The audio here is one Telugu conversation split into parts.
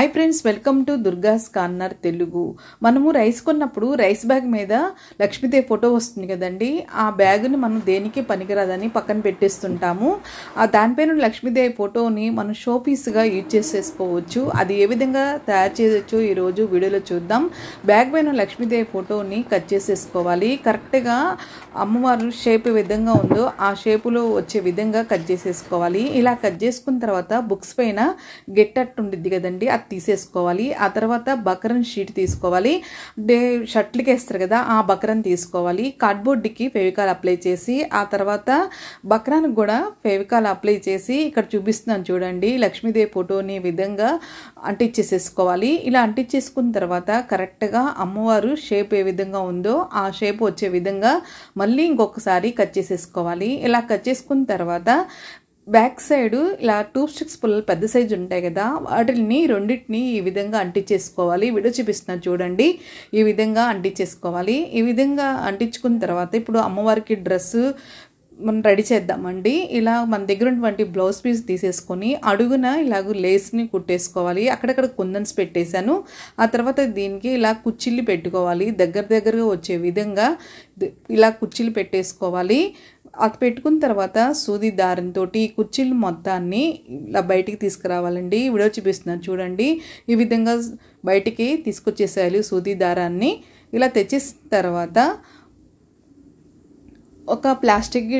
hi friends welcome to Durga's corner Telugu మనము రైస్ కొన్నప్పుడు రైస్ బ్యాగ్ మీద లక్ష్మీదేవి ఫోటో వస్తుంది కదండి ఆ బ్యాగ్ని మనం దేనికి పనికిరాదని పక్కన పెట్టేస్తుంటాము ఆ దానిపైన లక్ష్మీదేవి ఫోటోని మనం షో పీస్గా యూజ్ చేసేసుకోవచ్చు అది ఏ విధంగా తయారు చేయొచ్చు ఈరోజు వీడియోలో చూద్దాం బ్యాగ్ పైన లక్ష్మీదేవి ఫోటోని కట్ చేసేసుకోవాలి కరెక్ట్గా అమ్మవారు షేప్ విధంగా ఉందో ఆ షేపులో వచ్చే విధంగా కట్ చేసేసుకోవాలి ఇలా కట్ చేసుకున్న తర్వాత బుక్స్ పైన గెట్టట్టు ఉండిద్ది కదండి తీసేసుకోవాలి ఆ తర్వాత బకరన్ షీట్ తీసుకోవాలి డే షర్ట్లకి వేస్తారు కదా ఆ బకరన్ తీసుకోవాలి కార్డ్బోర్డ్కి ఫెవికాల్ అప్లై చేసి ఆ తర్వాత బకరానికి కూడా ఫెవికాల్ అప్లై చేసి ఇక్కడ చూపిస్తున్నాను చూడండి లక్ష్మీదేవి ఫోటోని విధంగా అంటించేసేసుకోవాలి ఇలా అంటించేసుకున్న తర్వాత కరెక్ట్గా అమ్మవారు షేప్ ఏ విధంగా ఉందో ఆ షేప్ వచ్చే విధంగా మళ్ళీ ఇంకొకసారి కట్ చేసేసుకోవాలి ఇలా కట్ చేసుకున్న తర్వాత బ్యాక్ సైడ్ ఇలా టూ స్టిక్స్ పుల్లలు పెద్ద సైజు ఉంటాయి కదా వాటిని రెండింటిని ఈ విధంగా అంటించేసుకోవాలి వీడియో చూపిస్తున్నాను చూడండి ఈ విధంగా అంటించేసుకోవాలి ఈ విధంగా అంటించుకున్న తర్వాత ఇప్పుడు అమ్మవారికి డ్రెస్ మనం రెడీ చేద్దామండి ఇలా మన దగ్గర ఉన్నటువంటి బ్లౌజ్ పీస్ తీసేసుకొని అడుగున ఇలాగ లేస్ని కుట్టేసుకోవాలి అక్కడక్కడ కుందన్స్ పెట్టేశాను ఆ తర్వాత దీనికి ఇలా కుచ్చిళ్ళు పెట్టుకోవాలి దగ్గర దగ్గరగా వచ్చే విధంగా ఇలా కుచ్చిళ్ళు పెట్టేసుకోవాలి అది పెట్టుకున్న తర్వాత సూది దారంతో కుర్చీలు మొత్తాన్ని ఇలా బయటికి తీసుకురావాలండి వీడియో చూపిస్తున్నాను చూడండి ఈ విధంగా బయటికి తీసుకొచ్చేసేయాలి సూది దారాన్ని ఇలా తెచ్చేసిన తర్వాత ఒక ప్లాస్టిక్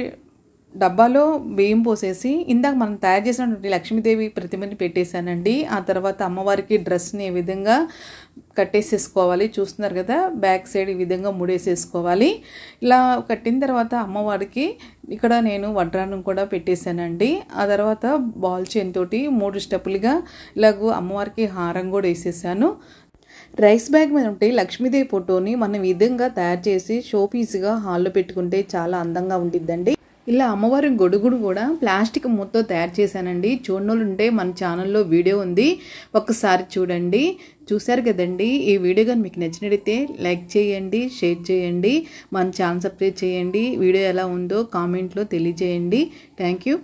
డబ్బాలో బియ్యం పోసేసి ఇందాక మనం తయారు చేసినటువంటి లక్ష్మీదేవి ప్రతిమని పెట్టేశానండి ఆ తర్వాత అమ్మవారికి డ్రెస్ని ఏ విధంగా కట్టేసేసుకోవాలి చూస్తున్నారు కదా బ్యాక్ సైడ్ ఈ విధంగా ముడేసేసుకోవాలి ఇలా కట్టిన తర్వాత అమ్మవారికి ఇక్కడ నేను వడ్రానం కూడా పెట్టేశానండి ఆ తర్వాత బాల్ చైన్ తోటి మూడు స్టెప్పులుగా ఇలాగ అమ్మవారికి హారం కూడా వేసేసాను రైస్ బ్యాగ్ మీద ఉంటే లక్ష్మీదేవి ఫోటోని మనం విధంగా తయారు చేసి షో పీస్గా హాల్లో పెట్టుకుంటే చాలా అందంగా ఉంటుందండి ఇలా అమ్మవారి గొడుగుడు కూడా ప్లాస్టిక్ మూతతో తయారు చేశానండి చూడనోళ్ళుంటే మన ఛానల్లో వీడియో ఉంది ఒక్కసారి చూడండి చూశారు కదండి ఈ వీడియో కానీ మీకు నచ్చినట్టయితే లైక్ చేయండి షేర్ చేయండి మన ఛానల్ సబ్స్క్రైబ్ చేయండి వీడియో ఎలా ఉందో కామెంట్లో తెలియజేయండి థ్యాంక్ యూ